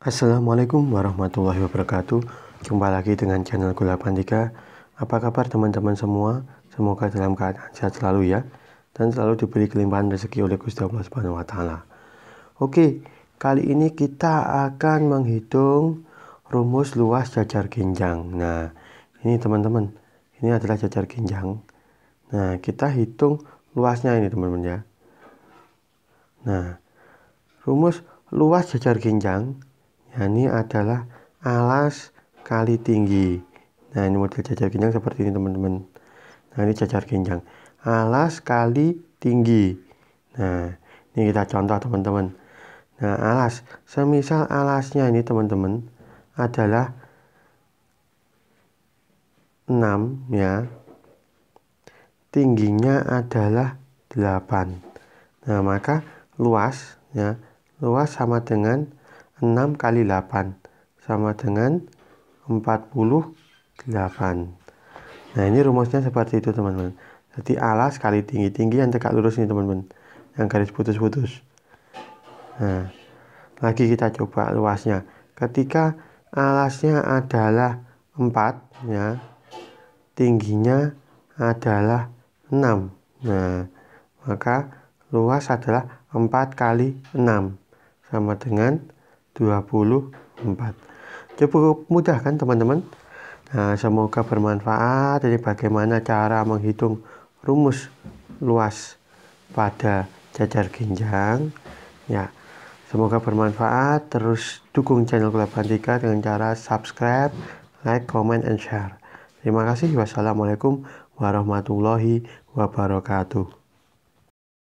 Assalamualaikum warahmatullahi wabarakatuh Jumpa lagi dengan channel gula Pandika. Apa kabar teman-teman semua? Semoga dalam keadaan sehat selalu ya Dan selalu diberi kelimpahan rezeki oleh Gusti Allah Subhanahu wa taala. Oke, kali ini kita akan menghitung rumus luas jajar ginjang. Nah, ini teman-teman, ini adalah jajar ginjang. Nah, kita hitung luasnya ini teman-teman ya. Nah, rumus luas jajar ginjang ini adalah alas kali tinggi nah ini model jajar genjang seperti ini teman-teman nah ini jajar genjang. alas kali tinggi nah ini kita contoh teman-teman nah alas semisal alasnya ini teman-teman adalah 6 ya tingginya adalah 8 nah maka luas ya luas sama dengan 6 kali 8 sama dengan 48. Nah, ini rumusnya seperti itu, teman-teman. Jadi alas kali tinggi-tinggi yang tegak lurus ini, teman-teman. Yang garis putus-putus. Nah, lagi kita coba luasnya. Ketika alasnya adalah 4, ya. Tingginya adalah 6. Nah, maka luas adalah 4 kali 6 sama dengan 24 cukup mudah kan teman-teman nah semoga bermanfaat jadi bagaimana cara menghitung rumus luas pada jajar ginjang ya semoga bermanfaat terus dukung channel Kulabantika dengan cara subscribe like comment and share terima kasih wassalamualaikum warahmatullahi wabarakatuh